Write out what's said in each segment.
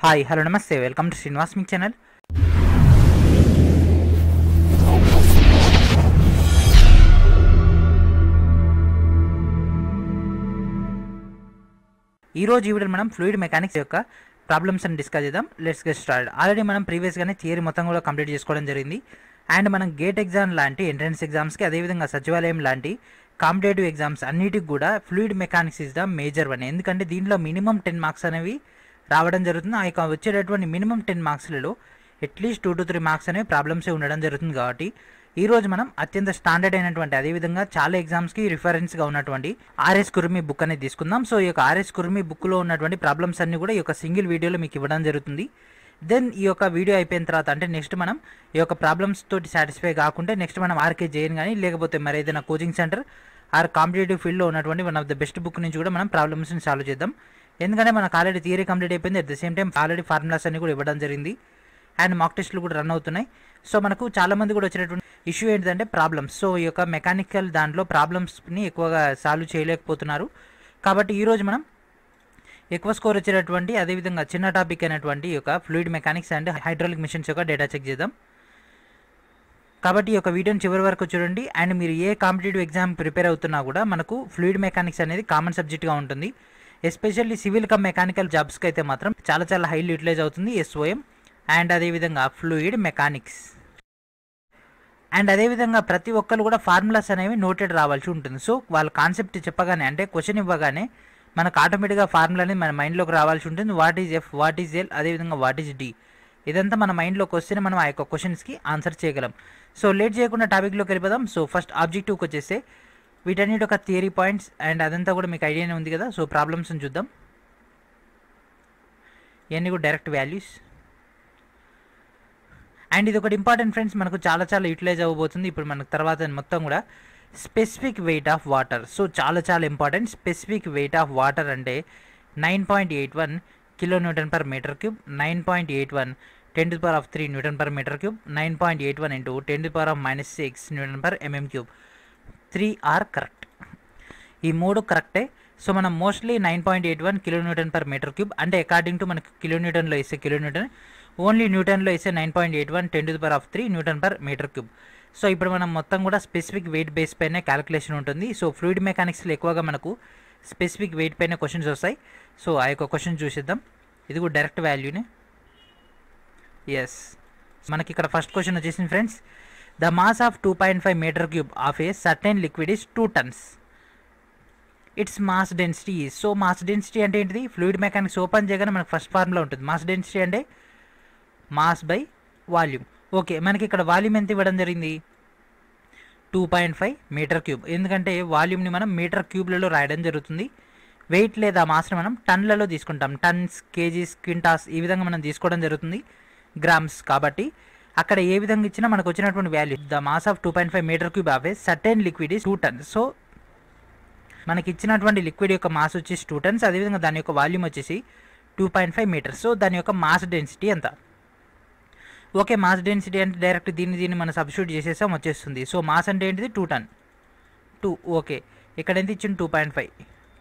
Hi hello నమస్తే welcome to Srinivas మీ channel ఈరోజు ఈ వీడియో మనం ఫ్లూయిడ్ మెకానిక్స్ యొక్క ప్రాబ్లమ్స్ అని డిస్కస్ చేద్దాం లెట్స్ గెట్ స్టార్ట్ ఆల్రెడీ మనం ప్రీవియస్గానే థియరీ మొత్తం కూడా కంప్లీట్ చేసుకోవడం జరిగింది అండ్ మనం గేట్ ఎగ్జామ్ లాంటి ఎంట్రన్స్ ఎగ్జామ్స్కి అదేవిధంగా సచివాలయం లాంటి కాంపిటేటివ్ ఎగ్జామ్స్ అన్నిటికి కూడా fluid mechanics is the major one ఎందుకంటే దీంట్లో మినిమం టెన్ మార్క్స్ అనేవి రావడం జరుగుతుంది ఆ యొక్క వచ్చేటటువంటి మినిమం టెన్ మార్క్స్లలో at least two to three marks అనేవి ప్రాబ్లమ్సే ఉండడం జరుగుతుంది కాబట్టి ఈరోజు మనం అత్యంత స్టాండర్డ్ అయినటువంటి అదేవిధంగా చాలా ఎగ్జామ్స్కి రిఫరెన్స్గా ఉన్నటువంటి ఆర్ఎస్ కుర్మి బుక్ అనేది తీసుకుందాం సో ఈ యొక్క ఆర్ఎస్ కుర్మి బుక్లో ఉన్నటువంటి ప్రాబ్లమ్స్ అన్నీ కూడా ఈ యొక్క సింగిల్ వీడియోలో మీకు ఇవ్వడం జరుగుతుంది దెన్ ఈ యొక్క వీడియో అయిపోయిన తర్వాత అంటే నెక్స్ట్ మనం ఈ యొక్క ప్రాబ్లమ్స్ తోటి సాటిస్ఫై కాకుంటే నెక్స్ట్ మనం ఆర్కే జైన్ కానీ లేకపోతే మరి ఏదైనా కోచింగ్ సెంటర్ ఆర్ కాంపిటేటివ్ ఫీల్డ్లో ఉన్నటువంటి one of the best book నుంచి కూడా మనం ప్రాబ్లమ్స్ని సాల్వ్ చేద్దాం ఎందుకంటే మనకు ఆల్రెడీ థియరీ కంప్లీట్ అయిపోయింది at the same time already formulas అన్ని కూడా ఇవ్వడం జరిగింది అండ్ మాక్ టెస్ట్లు కూడా రన్ అవుతున్నాయి సో మనకు చాలామంది కూడా వచ్చినటువంటి ఇష్యూ ఏంటంటే ప్రాబ్లమ్స్ సో ఈ యొక్క మెకానికల్ దాంట్లో ప్రాబ్లమ్స్ని ఎక్కువగా సాల్వ్ చేయలేకపోతున్నారు కాబట్టి ఈరోజు మనం ఎక్కువ స్కోర్ వచ్చేటటువంటి అదేవిధంగా చిన్న టాపిక్ అయినటువంటి యొక్క fluid mechanics and hydraulic machines యొక్క డేటా చెక్ చేద్దాం కాబట్టి ఈ యొక్క వీడియోని చివరి వరకు చూడండి అండ్ మీరు ఏ కాంపిటేటివ్ ఎగ్జామ్ ప్రిపేర్ అవుతున్నా కూడా మనకు ఫ్లూయిడ్ మెకానిక్స్ అనేది కామన్ సబ్జెక్ట్గా ఉంటుంది ఎస్పెషల్లీ సివిల్ కమ్ మెకానికల్ జాబ్స్కి అయితే మాత్రం చాలా చాలా హైలీ యూటిలైజ్ అవుతుంది ఎస్ఓఎం అండ్ అదేవిధంగా ఫ్లూయిడ్ మెకానిక్స్ అండ్ అదేవిధంగా ప్రతి ఒక్కరు కూడా ఫార్ములాస్ అనేవి నోటెడ్ రావాల్సి ఉంటుంది సో వాళ్ళ కాన్సెప్ట్ చెప్పగానే అంటే క్వశ్చన్ ఇవ్వగానే మనకు ఆటోమేటిక్గా ఫార్ములా అనేది మన మైండ్లోకి రావాల్సి ఉంటుంది what is F what is L అదేవిధంగా వాట్ ఈజ్ డి ఇదంతా మన మైండ్లోకి వస్తేనే మనం ఆ యొక్క క్వశ్చన్స్కి ఆన్సర్ చేయగలం సో లేట్ చేయకుండా టాపిక్లోకి వెళ్ళిపోదాం సో ఫస్ట్ ఆబ్జెక్టివ్కి వచ్చేస్తే వీటన్నిటి ఒక థియరీ పాయింట్స్ అండ్ అదంతా కూడా మీకు ఐడియానే ఉంది కదా సో ప్రాబ్లమ్స్ని చూద్దాం ఇవన్నీ కూడా డైరెక్ట్ వాల్యూస్ అండ్ ఇది ఒకటి ఇంపార్టెంట్ ఫ్రెండ్స్ మనకు చాలా చాలా యూటిలైజ్ అవ్వబోతుంది ఇప్పుడు మనకు తర్వాత మొత్తం కూడా specific weight of water so చాలా చాలా important specific weight of water అంటే nine point eight one kilo newton per metre cube nine point eight one ten to power of three newton per metre cube nine point eight one into ten to power of minus six newton per mm cube three are correct ఈ మూడు కరెక్టే so మనం mostly nine point eight one kilonewton per metre cube అంటే according to మనకి కిలోన్యూటన్లో వేసే kilonewton only న్యూటన్లో వేసే nine point eight one ten to per of three newton per metre cube so ఇప్పుడు మనం మొత్తం కూడా స్పెసిఫిక్ వెయిట్ బేస్ పైన క్యాలిక్యులేషన్ ఉంటుంది సో ఫ్లూయిడ్ మెకానిక్స్లో ఎక్కువగా మనకు స్పెసిఫిక్ వెయిట్ పైన క్వశ్చన్స్ వస్తాయి సో ఆ యొక్క క్వశ్చన్ చూసిద్దాం ఇది కూడా డైరెక్ట్ వాల్యూని ఎస్ మనకి ఇక్కడ ఫస్ట్ క్వశ్చన్ వచ్చేసింది friends of two point 2.5 metre cube of a certain liquid is 2 tons it's mass density so mass density అంటే ఏంటిది ఫ్లూయిడ్ మెకానిక్స్ ఓపెన్ చేయగానే మనకు ఫస్ట్ ఫార్ములా ఉంటుంది మాస్ డెన్సిటీ అంటే మాస్ బై వాల్యూమ్ ఓకే మనకి ఇక్కడ volume ఎంత ఇవ్వడం జరిగింది two point five metre cube ఎందుకంటే వాల్యూమ్ని మనం మీటర్ క్యూబ్లలో రాయడం జరుగుతుంది వెయిట్ లేదా మాస్ని మనం టన్లలో తీసుకుంటాం టన్స్ కేజీస్ క్వింటాస్ ఈ విధంగా మనం తీసుకోవడం జరుగుతుంది గ్రామ్స్ కాబట్టి అక్కడ ఏ విధంగా ఇచ్చినా మనకు వచ్చినటువంటి value the mass of two point five metre cube of a certain liquid is two ton so మనకి ఇచ్చినటువంటి లిక్విడ్ యొక్క మాస్ వచ్చేసి టూ టన్స్ అదేవిధంగా దాని యొక్క వాల్యూమ్ వచ్చేసి two point five metres so దాని యొక్క మాస్ డెన్సిటీ ఎంత ఓకే మాస్ డెన్సిటీ అంటే డైరెక్ట్ దీన్ని దీన్ని మనం సబ్స్టిట్యూట్ చేసేసాం వచ్చేస్తుంది సో మాస్ అంటే ఏంటిది టూ టన్ టూ ఓకే ఇక్కడ ఎంత ఇచ్చింది two point five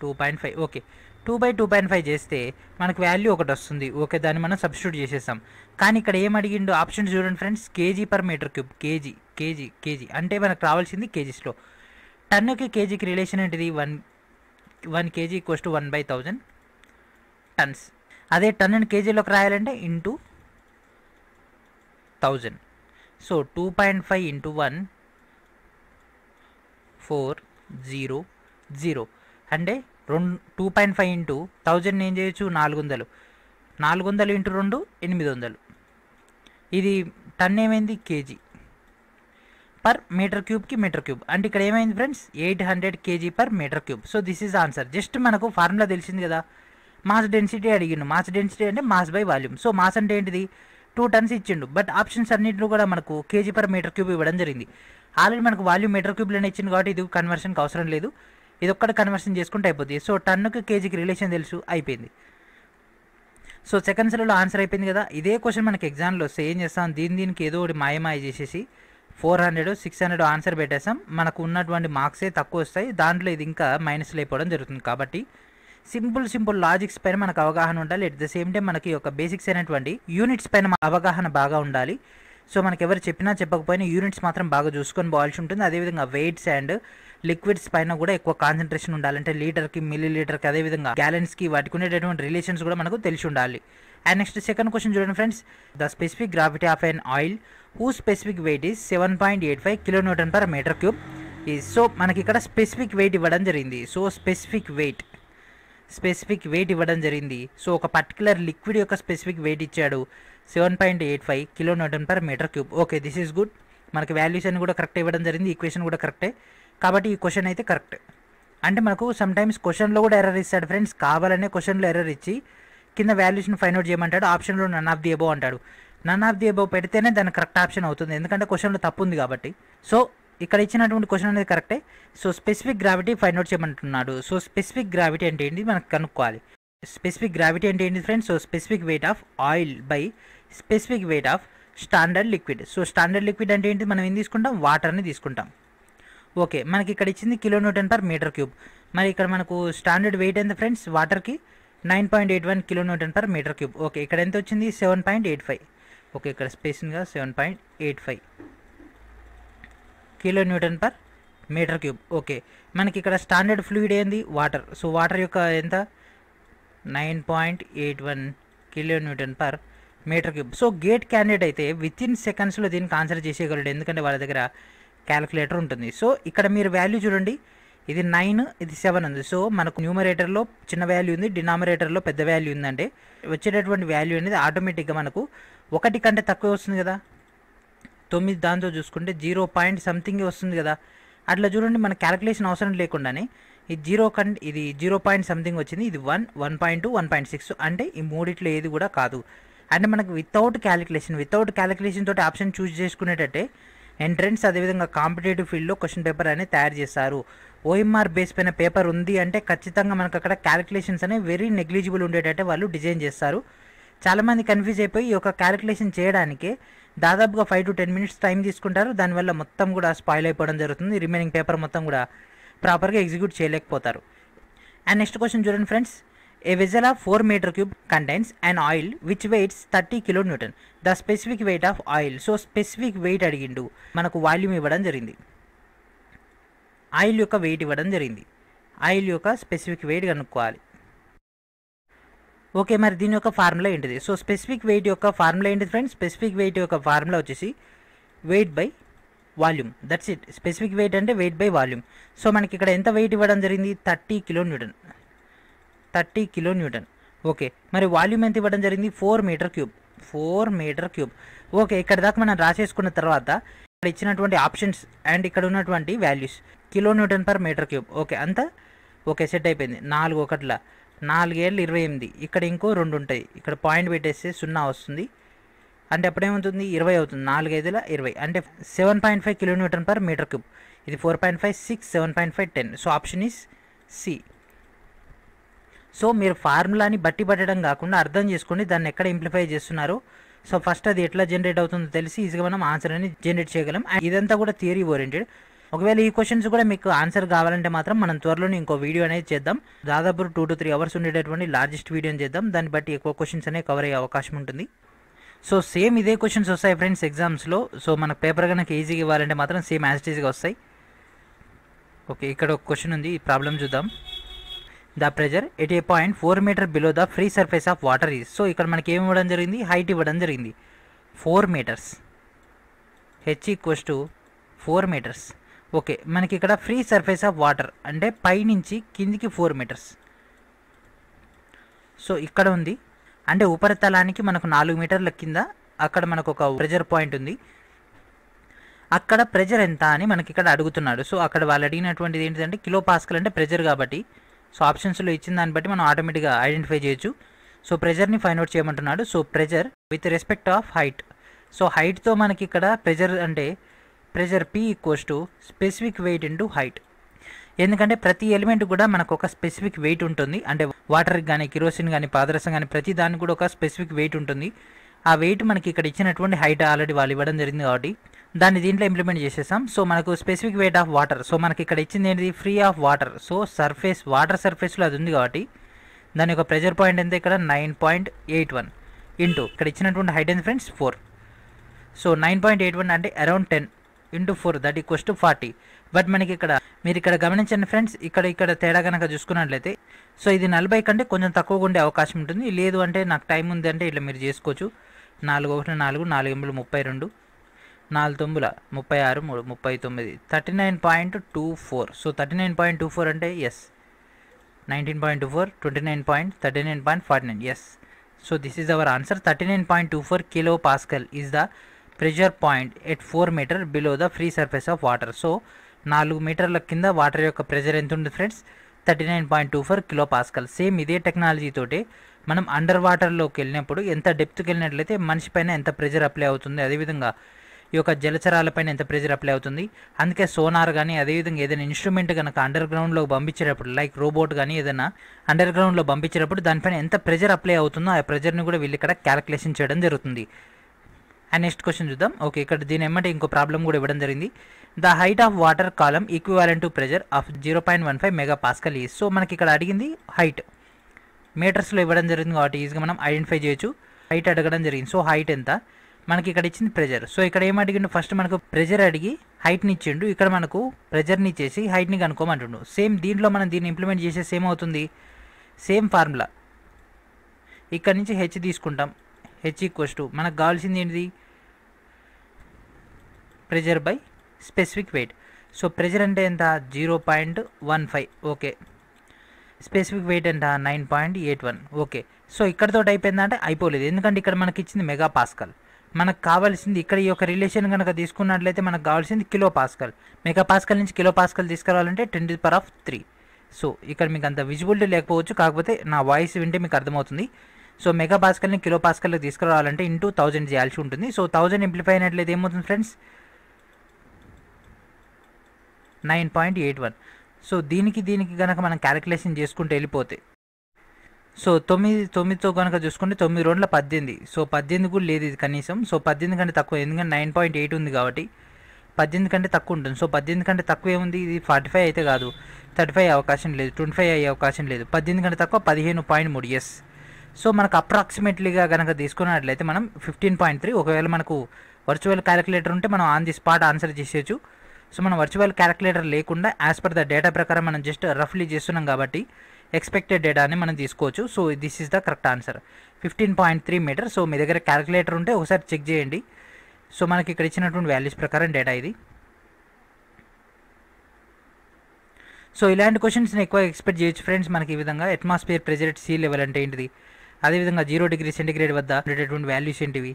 two point five okay two by two point five చేస్తే మనకు వాల్యూ ఒకటి వస్తుంది ఓకే దాన్ని మనం సబ్స్టిట్యూట్ చేసేస్తాం కానీ ఇక్కడ ఏం అడిగిండు ఆప్షన్ చూడండి friends kg per metre cube kg kg kg అంటే మనకు రావాల్సింది కేజీస్లో టన్నుకి కేజీకి రిలేషన్ ఏంటిది one one kg equals to one by thousand tons అదే టన్ను కేజీలోకి రాయాలంటే into thousand so two point five into one four zero zero అంటే రెండు two point five into thousand ఏం చేయొచ్చు నాలుగు వందలు నాలుగు వందలు ఇంటూ రెండు ఎనిమిది వందలు ఇది టన్ ఏమైంది కేజీ పర్ మీటర్ క్యూబ్కి మీటర్ క్యూబ్ అంటే ఇక్కడ ఏమైంది friends eight hundred kg per metre cube so this is answer just మనకు ఫార్ములా తెలిసింది కదా మాస్ డెన్సిటీ అడిగిండు మాస్ డెన్సిటీ అంటే mass by volume so mass అంటే ఏంటిది టూ టన్స్ ఇచ్చిండు బట్ ఆప్షన్స్ అన్నింటినీ కూడా మనకు కేజీ పర్ మీటర్ క్యూబ్ ఇవ్వడం జరిగింది ఆల్రెడీ మనకు వాల్యూమ్ మీటర్ క్యూబ్లోనే ఇచ్చింది కాబట్టి ఇది కన్వర్షన్కి అవసరం లేదు ఇది ఒక్కటి కన్వర్షన్ చేసుకుంటే అయిపోతుంది సో టన్నుకి కేజీకి రిలేషన్ తెలుసు అయిపోయింది సో సెకండ్ సెల్లో ఆన్సర్ అయిపోయింది కదా ఇదే క్వశ్చన్ మనకి ఎగ్జామ్లో వస్తే ఏం చేస్తాం దీని దీనికి ఏదో ఒకటి మాయమాయ చేసేసి four hundred six hundred answer పెట్టేస్తాం మనకు ఉన్నటువంటి మార్క్సే తక్కువ వస్తాయి దాంట్లో ఇది ఇంకా మైనస్ లేకపోవడం జరుగుతుంది కాబట్టి సింపుల్ సింపుల్ లాజిక్స్ పైన మనకు అవగాహన ఉండాలి ఎట్ ద సేమ్ టైం మనకి ఒక బేసిక్స్ అయినటువంటి యూనిట్స్ పైన అవగాహన బాగా ఉండాలి సో మనకి ఎవరు చెప్పినా చెప్పకపోయినా యూనిట్స్ మాత్రం బాగా చూసుకొని పోవాల్సి ఉంటుంది అదేవిధంగా వెయిట్స్ అండ్ లిక్విడ్స్ పైన కూడా ఎక్కువ కాన్సన్ట్రేషన్ ఉండాలంటే లీటర్కి మిల్లీ లీటర్కి అదేవిధంగా గ్యాలెన్స్కి వాటికి ఉండేటటువంటి రిలేషన్స్ కూడా మనకు తెలిసి ఉండాలి అండ్ నెక్స్ట్ సెకండ్ క్వశ్చన్ చూడండి friends the specific gravity of an oil who specific weight is seven point eight five kilonewton per metre cube ఈ సో మనకి ఇక్కడ స్పెసిఫిక్ వెయిట్ ఇవ్వడం జరిగింది so specific weight specific weight ఇవ్వడం జరిగింది so ఒక particular liquid యొక్క స్పెసిఫిక్ వెయిట్ ఇచ్చాడు seven point eight five kilo newton per metre cube okay this is good మనకి వాల్యూస్ అన్ని కూడా కరెక్ట్ ఇవ్వడం జరిగింది ఈక్వేషన్ కూడా కరెక్టే కాబట్టి ఈ క్వశ్చన్ అయితే కరెక్ట్ అంటే మనకు సమ్టైమ్స్ క్వశ్చన్లో కూడా ఎర్రర్ ఇస్తాడు ఫ్రెండ్స్ కావాలనే క్వశ్చన్లో ఎర్రర్ ఇచ్చి కింద వాల్యూషన్ ఫైన్ అవుట్ చేయమంటాడు ఆప్షన్లో నన్ ఆఫ్ ది ఎబో అంటాడు నన్ ఆఫ్ ది ఎబో పెడితేనే దాని కరెక్ట్ ఆప్షన్ అవుతుంది ఎందుకంటే క్వశ్చన్లో తప్పు ఉంది కాబట్టి సో ఇక్కడ ఇచ్చినటువంటి క్వశ్చన్ అనేది కరెక్టే so specific gravity find out చేయమంటున్నాడు సో స్పెసిఫిక్ గ్రావిటీ అంటే ఏంటి మనకు కనుక్కోవాలి స్పెసిఫిక్ గ్రావిటీ అంటే ఏంటి friends so specific weight of oil by specific weight of standard liquid so standard liquid అంటే ఏంటి మనం ఏం తీసుకుంటాం వాటర్ని తీసుకుంటాం ఓకే మనకి ఇక్కడ ఇచ్చింది kilo newton per metre cube మరి ఇక్కడ మనకు స్టాండర్డ్ వెయిట్ ఎంత ఫ్రెండ్స్ వాటర్కి nine point eight one kilo newton per metre cube okay ఇక్కడ ఎంత వచ్చింది seven point eight five okay ఇక్కడ స్పేసింగ్గా seven point eight five kilo newton per metre cube okay మనకి ఇక్కడ స్టాండర్డ్ ఫ్లూయిడ్ ఏంది వాటర్ సో వాటర్ యొక్క ఎంత nine point eight one kilo newton per metre cube so GATE candidate అయితే with in సెకండ్స్లో దీనికి ఆన్సర్ చేసేయగలడు ఎందుకంటే వాళ్ళ దగ్గర క్యాలిక్యులేటర్ ఉంటుంది సో ఇక్కడ మీరు వాల్యూ చూడండి ఇది నైన్ ఇది సెవెన్ ఉంది సో మనకు న్యూమరేటర్లో చిన్న వాల్యూ ఉంది డినామరేటర్లో పెద్ద వాల్యూ ఉందంటే వచ్చేటటువంటి వాల్యూ అనేది ఆటోమేటిక్గా మనకు ఒకటి కంటే తక్కువ వస్తుంది కదా తొమ్మిది దాంతో చూసుకుంటే జీరో పాయింట్ సంథింగ్ వస్తుంది కదా అట్లా చూడండి మన క్యాలిక్యులేషన్ అవసరం లేకుండానే ఇది జీరో కం ఇది జీరో పాయింట్ సంథింగ్ వచ్చింది ఇది one one point two one point six అంటే ఈ మూడిట్లో ఏది కూడా కాదు అంటే మనకు వితౌట్ క్యాలిక్యులేషన్ వితౌట్ క్యాలిక్యులేషన్ తోటి ఆప్షన్ చూస్ చేసుకునేటట్టే ఎంట్రన్స్ అదేవిధంగా కాంపిటేటివ్ ఫీల్డ్లో క్వశ్చన్ పేపర్ అనేది తయారు చేస్తారు ఓఎంఆర్ బేస్ పైన పేపర్ ఉంది అంటే ఖచ్చితంగా మనకు అక్కడ క్యాలిక్యులేషన్స్ అనేవి వెరీ నెగ్లిజిబుల్ ఉండేటట్టే వాళ్ళు డిజైన్ చేస్తారు చాలామంది కన్ఫ్యూజ్ అయిపోయి ఈ యొక్క క్యాలిక్యులేషన్ చేయడానికి దాదాపుగా five to ten minutes time తీసుకుంటారు దానివల్ల మొత్తం కూడా స్పాయిల్ అయిపోవడం జరుగుతుంది రిమైనింగ్ పేపర్ మొత్తం కూడా ప్రాపర్గా ఎగ్జిక్యూట్ చేయలేకపోతారు అండ్ నెక్స్ట్ క్వశ్చన్ చూడండి friends A vessel of 4 meter cube contains an oil which weighs 30 kilonewton. The specific weight of oil. So specific weight అడిగిండు మనకు వాల్యూమ్ ఇవ్వడం జరిగింది ఆయిల్ యొక్క వెయిట్ ఇవ్వడం జరిగింది ఆయిల్ యొక్క స్పెసిఫిక్ వెయిట్ కనుక్కోవాలి ఓకే మరి దీని యొక్క ఫార్ములా ఏంటిది సో స్పెసిఫిక్ వెయిట్ యొక్క ఫార్ములా ఏంటిది ఫ్రెండ్స్ స్పెసిఫిక్ వెయిట్ యొక్క ఫార్ములా వచ్చేసి weight by volume that's it specific weight అంటే వెయిట్ బై వాల్యూమ్ సో మనకి ఇక్కడ ఎంత వెయిట్ ఇవ్వడం జరిగింది thirty kilo newton thirty kilo newton okay మరి వాల్యూమ్ ఎంత ఇవ్వడం జరిగింది four metre cube four metre cube okay ఇక్కడ దాకా మనం రాసేసుకున్న తర్వాత ఇక్కడ ఇచ్చినటువంటి ఆప్షన్స్ అండ్ ఇక్కడ ఉన్నటువంటి values kilo newton per metre cube okay అంతా ఓకే సెట్ అయిపోయింది నాలుగు ఒకట్ల నాలుగేళ్ళు ఇరవై ఎనిమిది ఇక్కడ ఇంకో రెండు ఉంటాయి ఇక్కడ పాయింట్ పెట్టేస్తే సున్నా వస్తుంది అంటే అప్పుడేమవుతుంది ఇరవై అవుతుంది నాలుగు ఐదుల ఇరవై అంటే seven point five kilometre per metre cube ఇది four point five six seven point five ten so option is C so మీరు ఫార్ములాని బట్టి పట్టడం కాకుండా అర్థం చేసుకుని దాన్ని ఎక్కడ ఇంప్లిఫై చేస్తున్నారు సో ఫస్ట్ అది ఎట్లా జనరేట్ అవుతుందో తెలిసి ఈజీగా మనం ఆన్సర్ అని జనరేట్ చేయగలం అండ్ ఇదంతా కూడా థియరీ ఓరియంటెడ్ ఒకవేళ ఈ క్వశ్చన్స్ కూడా మీకు ఆన్సర్ కావాలంటే మాత్రం మనం త్వరలోనే ఇంకో వీడియో అనేది చేద్దాం దాదాపు టూ టు త్రీ అవర్స్ ఉండేటటువంటి లార్జెస్ట్ వీడియోని చేద్దాం దాన్ని బట్టి ఎక్కువ క్వశ్చన్స్ అనేవి కవర్ అయ్యే అవకాశం ఉంటుంది సో సేమ్ ఇదే క్వశ్చన్స్ వస్తాయి ఫ్రెండ్స్ ఎగ్జామ్స్లో సో మనకు పేపర్ కనుక ఈజీగా ఇవ్వాలంటే మాత్రం సేమ్ ఈజీగా వస్తాయి ఓకే ఇక్కడ ఒక క్వశ్చన్ ఉంది ఈ ప్రాబ్లం చూద్దాం the pressure at a point four metre below the free surface of water is so ఇక్కడ మనకి ఏమి ఇవ్వడం జరిగింది హైట్ ఇవ్వడం జరిగింది four metres H equals to four metres okay మనకి ఇక్కడ ఫ్రీ సర్ఫేస్ ఆఫ్ వాటర్ అంటే పైనుంచి కిందికి ఫోర్ మీటర్స్ సో ఇక్కడ ఉంది అంటే ఉపరితలానికి మనకు నాలుగు మీటర్ల కింద అక్కడ మనకు ఒక ప్రెజర్ పాయింట్ ఉంది అక్కడ ప్రెజర్ ఎంత అని మనకి ఇక్కడ అడుగుతున్నాడు సో అక్కడ వాళ్ళు అడిగినటువంటిది ఏంటిదంటే కిలో పాస్కల్ అంటే ప్రెజర్ కాబట్టి సో ఆప్షన్స్లో ఇచ్చిన దాన్ని బట్టి మనం ఆటోమేటిక్గా ఐడెంటిఫై చేయొచ్చు సో ప్రెజర్ని ఫైండ్ అవుట్ చేయమంటున్నాడు so pressure with respect of height so హైట్తో మనకి ఇక్కడ ప్రెజర్ అంటే pressure P equals to specific weight into height ఎందుకంటే ప్రతి ఎలిమెంట్ కూడా మనకు ఒక స్పెసిఫిక్ వెయిట్ ఉంటుంది అంటే వాటర్కి కానీ కిరోసిన్ కానీ పాదరసం కానీ ప్రతి దానికి కూడా ఒక స్పెసిఫిక్ వెయిట్ ఉంటుంది ఆ వెయిట్ మనకి ఇక్కడ ఇచ్చినటువంటి హైట్ ఆల్రెడీ వాళ్ళు ఇవ్వడం జరిగింది కాబట్టి దాన్ని దీంట్లో ఇంప్లిమెంట్ చేసేసాం సో మనకు specific weight of water so మనకి ఇక్కడ ఇచ్చింది ఏంటి free of water so surface water సర్ఫేస్లో అది ఉంది కాబట్టి దాని యొక్క ప్రెజర్ పాయింట్ ఎంత ఇక్కడ nine point eight one into ఇక్కడ ఇచ్చినటువంటి హైట్ ఎంత friends four so nine point eight one అంటే around ten into four that equals to forty but మనకి ఇక్కడ మీరు ఇక్కడ గమనించండి ఫ్రెండ్స్ ఇక్కడ ఇక్కడ తేడా కనుక చూసుకున్నట్లయితే సో ఇది నలభై కంటే కొంచెం తక్కువగా ఉండే అవకాశం ఉంటుంది లేదు అంటే నాకు టైం ఉంది అంటే ఇట్లా మీరు చేసుకోవచ్చు నాలుగు ఒకటి నాలుగు నాలుగు ఎంబులు ముప్పై రెండు నాలుగు తొమ్మిల ముప్పై ఆరు మూడు ముప్పై తొమ్మిది thirty nine point two four so thirty nine point two four అంటే yes nineteen point two four twenty nine point thirty nine point forty nine yes so this is our answer thirty nine point two four kilo pascal is the pressure point at four metre below the free surface of water so నాలుగు మీటర్ల కింద water యొక్క pressure ఎంత ఉంది friends thirty nine point two four kilo pascal same ఇదే టెక్నాలజీతోటే మనం under వాటర్లోకి వెళ్ళినప్పుడు ఎంత డెప్త్కి వెళ్ళినట్లయితే మనిషి పైన ఎంత ప్రెజర్ అప్లై అవుతుంది అదేవిధంగా ఈ యొక్క జలచరాలపైన ఎంత ప్రెజర్ అప్లై అవుతుంది అందుకే సోనార్ కానీ అదేవిధంగా ఏదైనా ఇన్స్ట్రుమెంట్ కనుక అండర్ గ్రౌండ్లో పంపించేటప్పుడు లైక్ రోబోట్ కానీ ఏదైనా అండర్ గ్రౌండ్లో పంపించేటప్పుడు దానిపైన ఎంత ప్రెజర్ అప్లై అవుతుందో ఆ ప్రెజర్ని కూడా వీళ్ళు ఇక్కడ క్యాలిక్యులేషన్ చేయడం జరుగుతుంది అండ్ నెక్స్ట్ క్వశ్చన్ చూద్దాం ఓకే ఇక్కడ దీని ఏమంటే ఇంకో ప్రాబ్లం కూడా ఇవ్వడం జరిగింది the height of water column equivalent to pressure of zero point one five mega pascal is so మనకి ఇక్కడ అడిగింది హైట్ మీటర్స్లో ఇవ్వడం జరిగింది కాబట్టి ఈజీగా మనం ఐడెంటిఫై చేయొచ్చు హైట్ అడగడం జరిగింది సో హైట్ ఎంత మనకి ఇక్కడ ఇచ్చింది ప్రెజర్ సో ఇక్కడ ఏం అడిగిండు ఫస్ట్ మనకు ప్రెజర్ అడిగి హైట్ని ఇచ్చిండు ఇక్కడ మనకు ప్రెజర్ని ఇచ్చేసి హైట్ని కనుక్కోమంటుండు సేమ్ దీంట్లో మనం దీన్ని ఇంప్లిమెంట్ చేసే సేమ్ అవుతుంది సేమ్ ఫార్ములా ఇక్కడ నుంచి హెచ్ తీసుకుంటాం హెచ్ ఈక్వస్ టు మనకు కావాల్సింది ఏంటిది pressure by specific weight so pressure అంటే ఎంత zero point one five okay specific weight ఎంత nine point eight one okay so ఇక్కడతో అయిపోయిందంటే అయిపోలేదు ఎందుకంటే ఇక్కడ మనకి ఇచ్చింది మెగా పాస్కల్ మనకు కావాల్సింది ఇక్కడ ఈ యొక్క రిలేషన్ కనుక తీసుకున్నట్లయితే మనకు కావాల్సింది కిలో పాస్కల్ మెగా పాస్కల్ నుంచి కిలో పాస్కల్ తీసుకురావాలంటే ten to per of three so ఇక్కడ మీకు అంత విజిబిలిటీ లేకపోవచ్చు కాకపోతే నా వాయిస్ వింటే మీకు అర్థమవుతుంది సో మెగా పాస్కల్ని కిలో పాస్కల్కి తీసుకురావాలంటే ఇంటూ థౌజండ్ చేయాల్సి ఉంటుంది సో థౌజండ్ ఇంప్లిఫై అయినట్లయితే ఏమవుతుంది friends nine point eight one so దీనికి దీనికి కనుక మనం క్యాలిక్యులేషన్ చేసుకుంటే వెళ్ళిపోతే సో తొమ్మిది తొమ్మిదితో కనుక చూసుకుంటే తొమ్మిది రోడ్ల పద్దెనిమిది సో పద్దెనిమిది కూడా లేదు ఇది కనీసం సో పద్దెనిమిది కంటే తక్కువ ఎందుకంటే నైన్ పాయింట్ ఎయిట్ ఉంది కాబట్టి పద్దెనిమిది కంటే తక్కువ ఉంటుంది సో పద్దెనిమిది కంటే తక్కువ ఏముంది ఇది ఫార్టీ ఫైవ్ అయితే కాదు థర్టీ ఫైవ్ అవకాశం లేదు ట్వంటీ ఫైవ్ అయ్యే అవకాశం లేదు పద్దెనిమిది కంటే తక్కువ పదిహేను పాయింట్ మూడు ఎస్ సో మనకు అప్రాక్సిమేట్లీగా కనుక తీసుకున్నట్లయితే మనం ఫిఫ్టీన్ పాయింట్ త్రీ ఒకవేళ మనకు వర్చువల్ క్యాలిక్యులేటర్ ఉంటే మనం ఆన్ ది స్పాట్ ఆన్సర్ చేసేయచ్చు సో మనం వర్చువల్ క్యాలిక్యులేటర్ లేకుండా యాజ్ పర్ ద డేటా ప్రకారం మనం జస్ట్ రఫ్లీ చేస్తున్నాం కాబట్టి ఎక్స్పెక్టెడ్ డేటాని మనం తీసుకోవచ్చు so this is the correct answer fifteen point three metre so మీ దగ్గర క్యాలిక్యులేటర్ ఉంటే ఒకసారి చెక్ చేయండి సో మనకి ఇక్కడ ఇచ్చినటువంటి వాల్యూస్ ప్రకారం డేటా ఇది సో ఇలాంటి క్వశ్చన్స్ని ఎక్కువ ఎక్స్పెక్ట్ చేయొచ్చు ఫ్రెండ్స్ మనకి ఈ విధంగా atmosphere pressure at sea level అంటే ఏంటిది అదేవిధంగా జీరో డిగ్రీ సెంటిగ్రేడ్ వద్ద ఉండేటటువంటి వాల్యూస్ ఏంటివి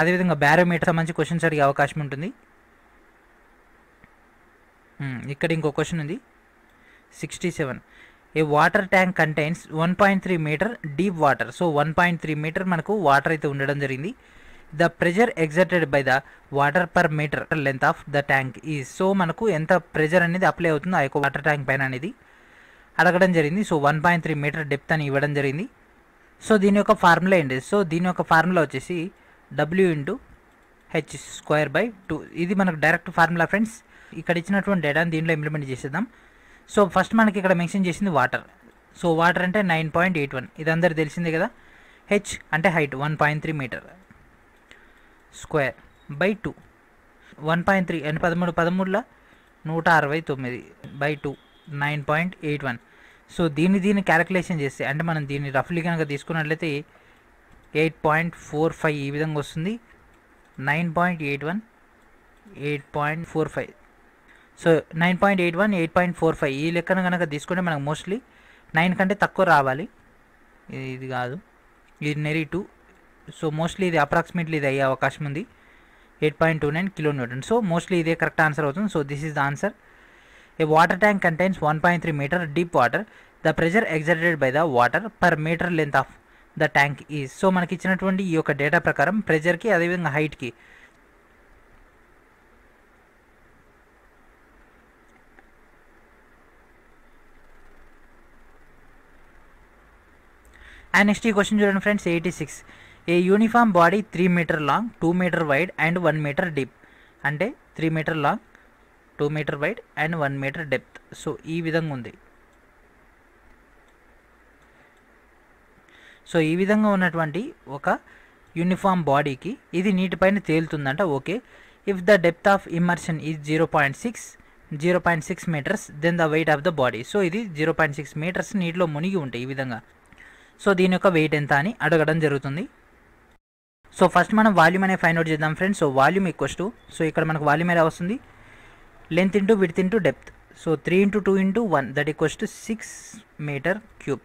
అదేవిధంగా బ్యారోమీటర్ మంచి క్వశ్చన్స్ అడిగే అవకాశం ఉంటుంది Hmm, ఇక్కడ ఇంకో క్వశ్చన్ ఉంది sixty seven a water tank contains one point three metre deep water so one point three metre మనకు వాటర్ అయితే ఉండడం జరిగింది the pressure exerted by the water per metre length of the tank ఈ so మనకు ఎంత pressure అనేది apply అవుతుందో ఆ యొక్క వాటర్ ట్యాంక్ పైన అనేది అడగడం జరిగింది so one point three metre depth అని ఇవ్వడం జరిగింది సో దీని యొక్క ఫార్ములా ఏంటి సో దీని యొక్క ఫార్ములా వచ్చేసి W into H square by two ఇది మనకు డైరెక్ట్ ఫార్ములా ఫ్రెండ్స్ ఇక్కడ ఇచ్చినటువంటి డేటాని దీంట్లో ఇంప్లిమెంట్ చేసేద్దాం సో ఫస్ట్ మనకి ఇక్కడ మెన్షన్ చేసింది వాటర్ సో వాటర్ అంటే నైన్ పాయింట్ ఎయిట్ వన్ ఇది అందరు తెలిసిందే కదా హెచ్ అంటే height one point three metre square by two one point three అంటే పదమూడు పదమూడుల నూట అరవై తొమ్మిది by two nine point eight one so దీన్ని దీన్ని క్యాలిక్యులేషన్ చేస్తే అంటే మనం దీన్ని రఫ్లీ కనుక తీసుకున్నట్లయితే ఎయిట్ పాయింట్ ఫోర్ ఫైవ్ ఈ విధంగా వస్తుంది nine point eight one eight point four five so nine point eight one eight point four five ఈ లెక్కన కనుక తీసుకుంటే మనకు మోస్ట్లీ నైన్ కంటే తక్కువ రావాలి ఇది కాదు ఇది నెరీ టూ సో మోస్ట్లీ ఇది అప్రాక్సిమేట్లీ ఇది అయ్యే అవకాశం ఉంది eight point two nine kilo newton so mostly ఇదే కరెక్ట్ ఆన్సర్ అవుతుంది so this is the answer a water tank contains one point three metre deep water the pressure exerted by the water per metre length of the tank is so మనకి ఇచ్చినటువంటి ఈ యొక్క data ప్రకారం ప్రెజర్కి అదేవిధంగా హైట్కి and next ఈ question చూడండి friends eighty six a uniform body three metre long two metre wide and one metre deep అంటే three metre long two metre wide and one metre depth so ఈ విధంగా ఉంది సో ఈ విధంగా ఉన్నటువంటి ఒక యూనిఫామ్ బాడీకి ఇది నీటిపైన తేలుతుందంట okay if the depth of immersion is zero point six zero point six metres then the weight of the body so ఇది జీరో పాయింట్ సిక్స్ మీటర్స్ నీటిలో మునిగి ఉంటాయి ఈ విధంగా సో దీని యొక్క వెయిట్ ఎంత అని అడగడం జరుగుతుంది సో ఫస్ట్ మనం వాల్యూమ్ అనే ఫైండ్ అవుట్ చేద్దాం friends so volume equals to so ఇక్కడ మనకు వాల్యూమ్ ఎలా వస్తుంది length into width into depth so three into two into one that equals to six metre cube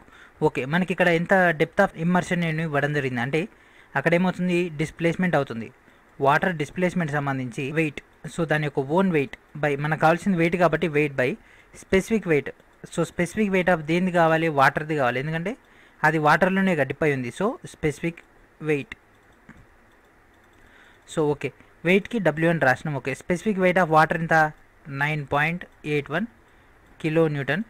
okay మనకి ఇక్కడ ఎంత డెప్త్ ఆఫ్ ఇమ్మర్షన్ నేను ఇవ్వడం జరిగింది అంటే అక్కడ ఏమవుతుంది డిస్ప్లేస్మెంట్ అవుతుంది వాటర్ డిస్ప్లేస్మెంట్ సంబంధించి వెయిట్ సో దాని యొక్క ఓన్ వెయిట్ బై మనకు కావాల్సిన వెయిట్ కాబట్టి weight by specific weight so specific weight of దేనిది కావాలి వాటర్ది కావాలి ఎందుకంటే అది వాటర్లోనే గడ్డిపై ఉంది so specific weight so okay వెయిట్కి డబ్ల్యూ రాసినాం okay specific weight of water ఇంత nine point eight one kilo newton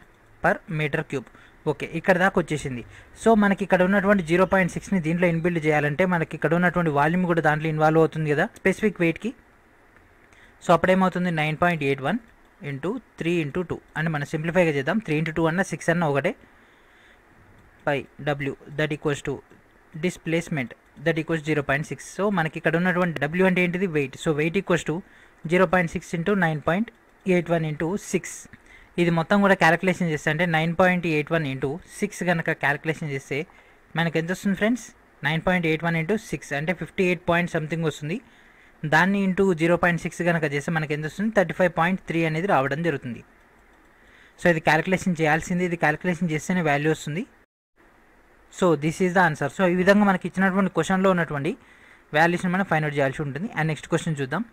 per metre cube okay ఇక్కడ దాకా వచ్చేసింది సో మనకి ఇక్కడ ఉన్నటువంటి జీరో పాయింట్ సిక్స్ని దీంట్లో ఇన్బిల్డ్ చేయాలంటే మనకి ఇక్కడ ఉన్నటువంటి వాల్యూమ్ కూడా దాంట్లో ఇన్వాల్వ్ అవుతుంది కదా స్పెసిఫిక్ వెయిట్కి సో అప్పుడేమవుతుంది nine point eight one into three into two అని మనం సింప్లిఫైగా చేద్దాం త్రీ ఇంటూ టూ అన్న సిక్స్ అన్న ఒకటే పై W that equals to displacement that equals zero point six so మనకి ఇక్కడ ఉన్నటువంటి డబ్ల్యూ అంటే ఏంటిది weight so weight equals to zero point six into nine point eight one into six ఇది మొత్తం కూడా క్యాలిక్యులేషన్ చేస్తే అంటే nine point eight one into six కనుక క్యాలిక్యులేషన్ చేస్తే మనకి ఎంత వస్తుంది friends nine point eight one into six అంటే ఫిఫ్టీ ఎయిట్ పాయింట్ సంథింగ్ వస్తుంది దాన్ని ఇంటూ జీరో పాయింట్ సిక్స్ కనుక చేస్తే మనకి ఎంత వస్తుంది థర్టీ ఫైవ్ పాయింట్ త్రీ అనేది రావడం జరుగుతుంది సో ఇది క్యాలిక్యులేషన్ చేయాల్సింది ఇది క్యాలిక్యులేషన్ చేస్తేనే వాల్యూ వస్తుంది so this is the answer so ఈ విధంగా మనకి ఇచ్చినటువంటి క్వశ్చన్లో ఉన్నటువంటి వాల్యూషన్ మనం ఫైండ్ అవుట్ చేయాల్సి ఉంటుంది అండ్ నెక్స్ట్ క్వశ్చన్ చూద్దాం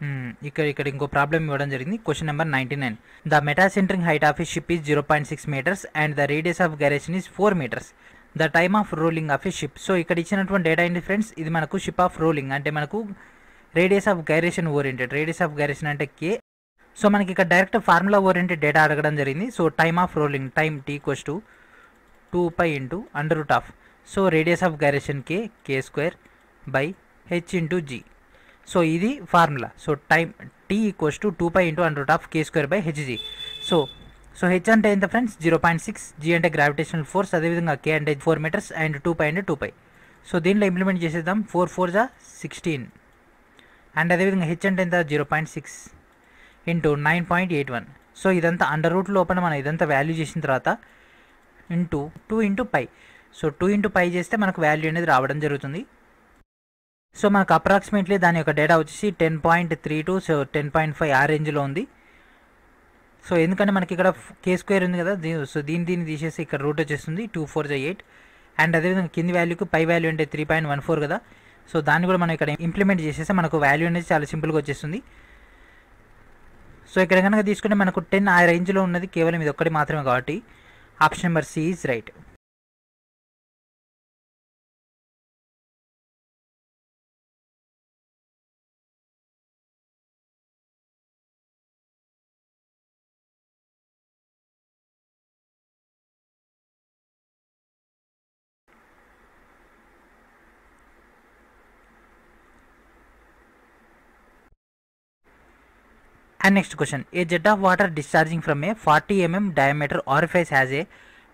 hmm, ఇక్కడ ఇక్కడ ఇంకో ప్రాబ్లం ఇవ్వడం జరిగింది question number ninety nine the metacentric height of ఈ ship is zero point six metres and the radius of gyration is four metres the time of rolling of a ship so ఇక్కడ ఇచ్చినటువంటి data ఏంటి friends ఇది మనకు ship of rolling అంటే మనకు radius of gyration oriented radius of gyration అంటే K so మనకి ఇక్కడ డైరెక్ట్ ఫార్ములా ఓరియంటెడ్ డేటా అడగడం జరిగింది so time of rolling time T equals to two pi into under root of so radius of gyration K K square by H into G so ఇది formula so time T equals to two pi into under of K square by H G so so H అంటే ఎంత friends zero point six G అంటే gravitational force అదేవిధంగా K అంటే four metres and two pi అంటే two పై so దీనిలో implement చేసేద్దాం four four జా sixteen and అదేవిధంగా హెచ్ అంటే ఎంత zero point six into nine point eight one so ఇదంతా అండర్ రూట్ లోపల మనం ఇదంతా వాల్యూ చేసిన తర్వాత into two into pi so two into pi చేస్తే మనకు వాల్యూ అనేది రావడం జరుగుతుంది సో మనకు అప్రాక్సిమేట్లీ దాని యొక్క డేటా వచ్చేసి ten point three two so ten point five ఆ రేంజ్లో ఉంది సో ఎందుకంటే మనకి ఇక్కడ కే స్క్వేర్ ఉంది కదా సో దీని దీన్ని తీసేసి ఇక్కడ రూట్ వచ్చేస్తుంది టూ ఫోర్ జై ఎయిట్ అండ్ అదేవిధంగా కింది వాల్యూకి పై వాల్యూ అంటే త్రీ పాయింట్ వన్ ఫోర్ కదా సో దాన్ని కూడా మనం ఇక్కడ ఇంప్లిమెంట్ చేసేస్తే మనకు వాల్యూ అనేది చాలా సింపుల్గా వచ్చేస్తుంది సో ఇక్కడ కనుక తీసుకుంటే మనకు టెన్ ఆ రేంజ్లో ఉన్నది కేవలం ఇది ఒక్కటి మాత్రమే కాబట్టి option number C is right next question a a of water water discharging from a 40 mm diameter orifice a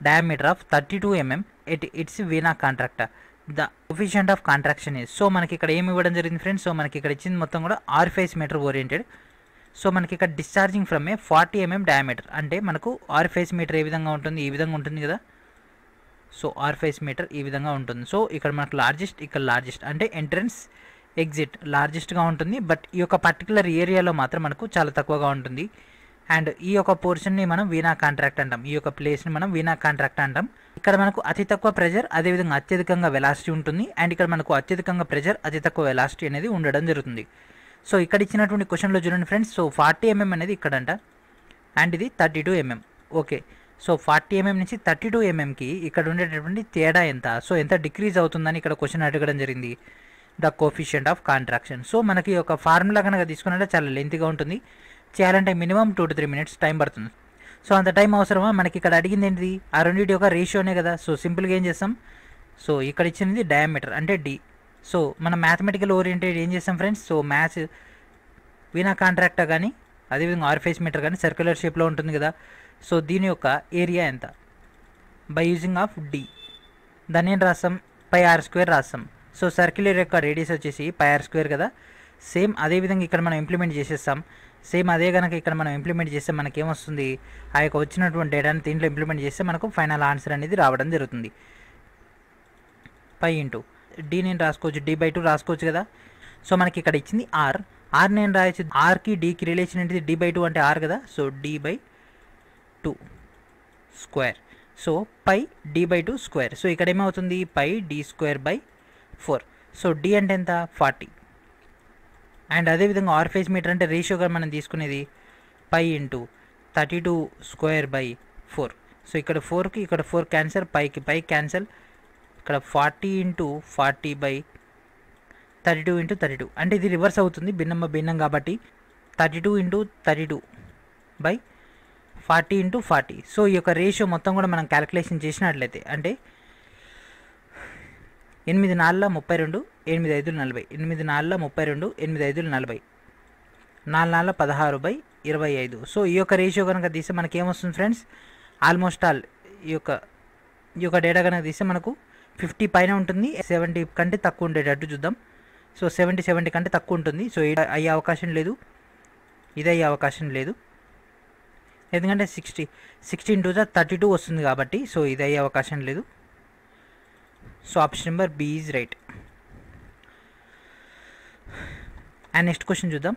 diameter of thirty two mm at its vena contracta the coefficient of contraction is so మనకి ఇక్కడ ఏమి ఇవ్వడం జరిగింది friends so మనకి ఇక్కడ ఇచ్చింది మొత్తం కూడా ఆర్ఫైస్ మీటర్ ఓరియంటెడ్ సో మనకి ఇక్కడ discharging from a forty mm diameter అంటే మనకు ఆర్ఫైస్ మీటర్ ఏ విధంగా ఉంటుంది ఈ విధంగా ఉంటుంది కదా సో ఆర్ఫైస్ మీటర్ ఈ విధంగా ఉంటుంది సో ఇక్కడ మనకు లార్జెస్ట్ ఇక్కడ లార్జెస్ట్ అంటే ఎంట్రన్స్ ఎగ్జిట్ లార్జెస్ట్గా ఉంటుంది బట్ ఈ యొక్క పర్టికులర్ ఏరియాలో మాత్రం మనకు చాలా తక్కువగా ఉంటుంది అండ్ ఈ యొక్క పోర్షన్ని మనం వీనా కాంట్రాక్ట్ అంటాం ఈ యొక్క ప్లేస్ని మనం వీనా కాంట్రాక్ట్ అంటాం ఇక్కడ మనకు అతి తక్కువ ప్రెజర్ అదేవిధంగా అత్యధికంగా వెలాసిటీ ఉంటుంది అండ్ ఇక్కడ మనకు అత్యధికంగా ప్రెజర్ అతి తక్కువ వెలాసిటీ అనేది ఉండడం జరుగుతుంది సో ఇక్కడ ఇచ్చినటువంటి క్వశ్చన్లో చూడండి friends so forty mm mm అనేది ఇక్కడంట అండ్ ఇది thirty two mm okay so forty mm mm నుంచి థర్టీ టూ ఎంఎంకి ఇక్కడ ఉండేటటువంటి తేడా ఎంత సో ఎంత డిక్రీజ్ అవుతుందని ఇక్కడ క్వశ్చన్ అడగడం జరిగింది the coefficient of contraction so మనకి ఒక ఫార్ములా కనుక తీసుకున్నట్టే చాలా లెంత్గా ఉంటుంది చేయాలంటే minimum two to three minutes time పడుతుంది సో అంత టైం అవసరమా మనకి ఇక్కడ అడిగింది ఏంటిది ఆ రెండింటి యొక్క రేషియోనే కదా సో సింపుల్గా ఏం చేస్తాం సో ఇక్కడ ఇచ్చినది డయామీటర్ అంటే డి సో మనం మ్యాథమెటికల్ ఓరియంటెడ్ ఏం చేస్తాం friends so maths vena contracta కానీ అదేవిధంగా ఆర్ఫేస్ మీటర్ కానీ సర్క్యులర్ షేప్లో ఉంటుంది కదా సో దీని యొక్క ఏరియా ఎంత బై యూజింగ్ ఆఫ్ డి దాన్ని ఏం రాస్తాం పై ఆర్ స్క్వేర్ రాస్తాం సో సర్క్యులర్ యొక్క రేడియస్ వచ్చేసి పైఆర్ స్క్వేర్ కదా సేమ్ అదేవిధంగా ఇక్కడ మనం ఇంప్లిమెంట్ చేసేస్తాం సేమ్ అదే కనుక ఇక్కడ మనం ఇంప్లిమెంట్ చేస్తే మనకేమొస్తుంది ఆ యొక్క వచ్చినటువంటి డేటాని దీంట్లో ఇంప్లిమెంట్ చేస్తే మనకు ఫైనల్ ఆన్సర్ అనేది రావడం జరుగుతుంది పై ఇంటూ డి నేను రాసుకోవచ్చు డి బై టూ రాసుకోవచ్చు కదా సో మనకి ఇక్కడ ఇచ్చింది ఆర్ ఆర్ నేను రాయొచ్చు ఆర్కి డీకి రిలేషన్ ఏంటిది డి బై టూ అంటే ఆర్ కదా so D by two square so pi D by two square so ఇక్కడ ఏమవుతుంది pi D square by four so D అంటే ఎంత ఫార్టీ అండ్ అదేవిధంగా ఆర్ఫేజ్ మీటర్ అంటే రేషియోగా మనం తీసుకునేది pi into thirty two square by four so ఇక్కడ ఫోర్కి ఇక్కడ ఫోర్ క్యాన్సల్ పైకి పై క్యాన్సల్ ఇక్కడ forty into forty by thirty two into thirty two అంటే ఇది రివర్స్ అవుతుంది భిన్నమ్మ భిన్నం కాబట్టి thirty two into thirty two by forty into forty so ఈ యొక్క రేషియో మొత్తం కూడా మనం క్యాలిక్యులేషన్ చేసినట్లయితే అంటే ఎనిమిది నాలుగు ముప్పై రెండు ఎనిమిది ఐదులు నలభై ఎనిమిది నాలుగు ముప్పై రెండు ఎనిమిది ఐదులు నలభై నాలుగు నాలుగు పదహారు బై ఇరవై ఐదు సో ఈ యొక్క రేషియో కనుక తీస్తే మనకి ఏమొస్తుంది ఫ్రెండ్స్ ఆల్మోస్ట్ ఆల్ ఈ యొక్క ఈ యొక్క డేటా కనుక తీస్తే మనకు ఫిఫ్టీ పైన ఉంటుంది సెవెంటీ కంటే తక్కువ ఉండేటట్టు చూద్దాం సో సెవెంటీ సెవెంటీ కంటే తక్కువ ఉంటుంది సో ఇది అయ్యే అవకాశం లేదు ఇది అయ్యే అవకాశం లేదు ఎందుకంటే sixty sixteen two thirty two వస్తుంది కాబట్టి సో ఇది అయ్యే అవకాశం లేదు so option number B is right and next question చూద్దాం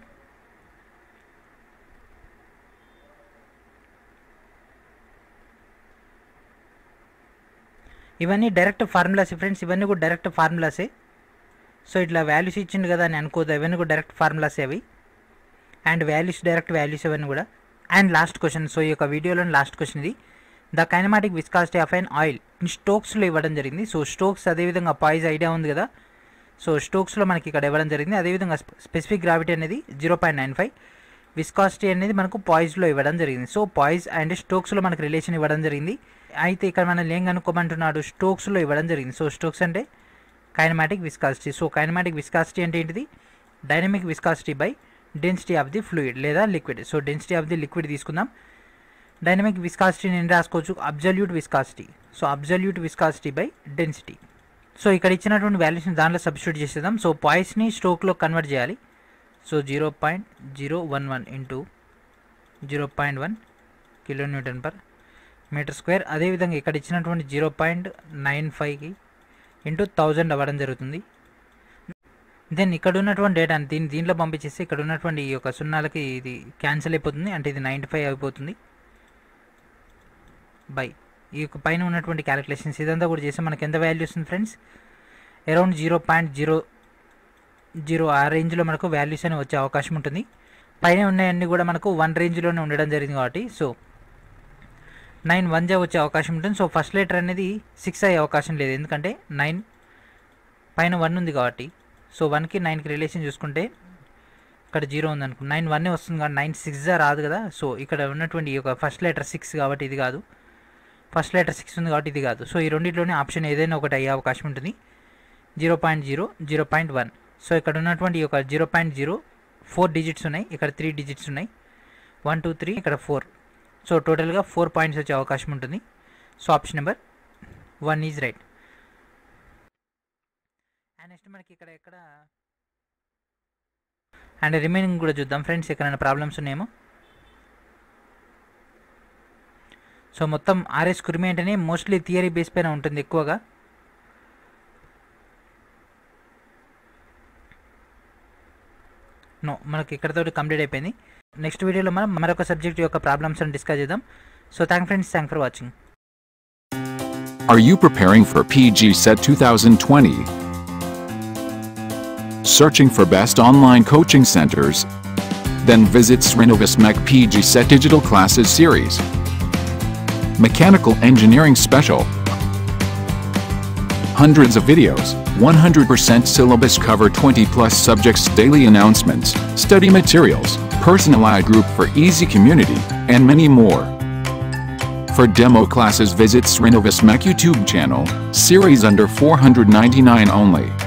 ఇవన్నీ డైరెక్ట్ ఫార్ములాస్ ఫ్రెండ్స్ ఇవన్నీ కూడా డైరెక్ట్ ఫార్ములాసే సో ఇట్లా వాల్యూస్ ఇచ్చిండు కదా అని అనుకోదు ఇవన్నీ కూడా డైరెక్ట్ ఫార్ములాసే అవి అండ్ వాల్యూస్ డైరెక్ట్ వాల్యూస్ ఇవన్నీ కూడా అండ్ లాస్ట్ క్వశ్చన్ సో ఈ యొక్క వీడియోలోని లాస్ట్ క్వశ్చన్ ఇది the kinematic viscosity of an oil స్టోక్స్లో ఇవ్వడం జరిగింది సో స్టోక్స్ అదేవిధంగా పాయిజ్ ఐడియా ఉంది కదా సో స్టోక్స్లో మనకి ఇక్కడ ఇవ్వడం జరిగింది అదేవిధంగా స్పెసిఫిక్ గ్రావిటీ అనేది zero point nine five viscosity అనేది మనకు పాయిజ్లో ఇవ్వడం జరిగింది సో పాయిజ్ అండ్ స్టోక్స్లో మనకు రిలేషన్ ఇవ్వడం జరిగింది అయితే ఇక్కడ మనం ఏం కనుక్కోమంటున్నాడు స్టోక్స్లో ఇవ్వడం జరిగింది సో స్టోక్స్ అంటే kinematic viscosity so kinematic viscosity అంటే ఏంటిది dynamic viscosity by density of the fluid లేదా liquid so density of the liquid తీసుకుందాం డైనమిక్ విస్కాసిటీ నేను రాసుకోవచ్చు absolute viscosity so absolute viscosity by density so ఇక్కడ ఇచ్చినటువంటి వాల్యూస్ని దాంట్లో సబ్స్టిట్యూట్ చేసేద్దాం సో పాయిస్ని స్ట్రోక్లో కన్వర్ట్ చేయాలి so zero point zero one one into zero point one kilo newton per metre square అదేవిధంగా ఇక్కడ ఇచ్చినటువంటి జీరో పాయింట్ నైన్ ఫైవ్కి ఇంటూ థౌజండ్ అవ్వడం జరుగుతుంది దెన్ ఇక్కడ ఉన్నటువంటి డేటా దీన్ని దీంట్లో పంపించేస్తే ఇక్కడ ఉన్నటువంటి ఈ యొక్క సున్నాలకి ఇది క్యాన్సిల్ అయిపోతుంది అంటే ఇది నైంటీ ఫైవ్ అయిపోతుంది బై ఈ యొక్క పైన ఉన్నటువంటి క్యాలిక్యులేషన్స్ ఇదంతా కూడా చేస్తే మనకి ఎంత వాల్యూ వస్తుంది friends around zero point zero zero ఆ రేంజ్లో మనకు వాల్యూస్ అనేవి వచ్చే అవకాశం ఉంటుంది పైన ఉన్నాయన్నీ కూడా మనకు వన్ రేంజ్లోనే ఉండడం జరిగింది కాబట్టి సో నైన్ వన్ జా వచ్చే అవకాశం ఉంటుంది సో ఫస్ట్ లెటర్ అనేది సిక్స్ అయ్యే అవకాశం లేదు ఎందుకంటే నైన్ పైన వన్ ఉంది కాబట్టి సో వన్కి నైన్కి రిలేషన్ చూసుకుంటే ఇక్కడ జీరో ఉంది అనుకో నైన్ వన్నే వస్తుంది కానీ నైన్ సిక్స్ రాదు కదా సో ఇక్కడ ఉన్నటువంటి ఒక ఫస్ట్ లెటర్ సిక్స్ కాబట్టి ఇది కాదు ఫస్ట్ లెటర్ సిక్స్ ఉంది కాబట్టి ఇది కాదు సో ఈ రెండింటిలోనే ఆప్షన్ ఏదైనా ఒకటి అయ్యే అవకాశం ఉంటుంది zero point zero zero point one so ఇక్కడ ఉన్నటువంటి ఒక zero point zero four digits ఉన్నాయి ఇక్కడ త్రీ డిజిట్స్ ఉన్నాయి వన్ టూ త్రీ ఇక్కడ ఫోర్ సో టోటల్గా ఫోర్ పాయింట్స్ వచ్చే అవకాశం ఉంటుంది so option number one is right and next మనకి ఇక్కడ ఎక్కడ అండ్ రిమైనింగ్ కూడా చూద్దాం ఫ్రెండ్స్ ఎక్కడైనా ప్రాబ్లమ్స్ ఉన్నాయేమో So, Motham RS Kurme and mostly theory based pen on the Kuaga. No, Malakikarto to come today penny. Next video, Maraka subject yoka problems and discuss them. So, thank friends, thank for watching. Are you preparing for PG Set 2020? Searching for best online coaching centers? Then visit Srinivas Mech PG Set Digital Classes Series. Mechanical Engineering Special. Hundreds of videos, 100% syllabus cover 20 plus subjects daily announcements, study materials, personalized group for easy community, and many more. For demo classes visit Srinivas Mac YouTube channel, series under 499 only.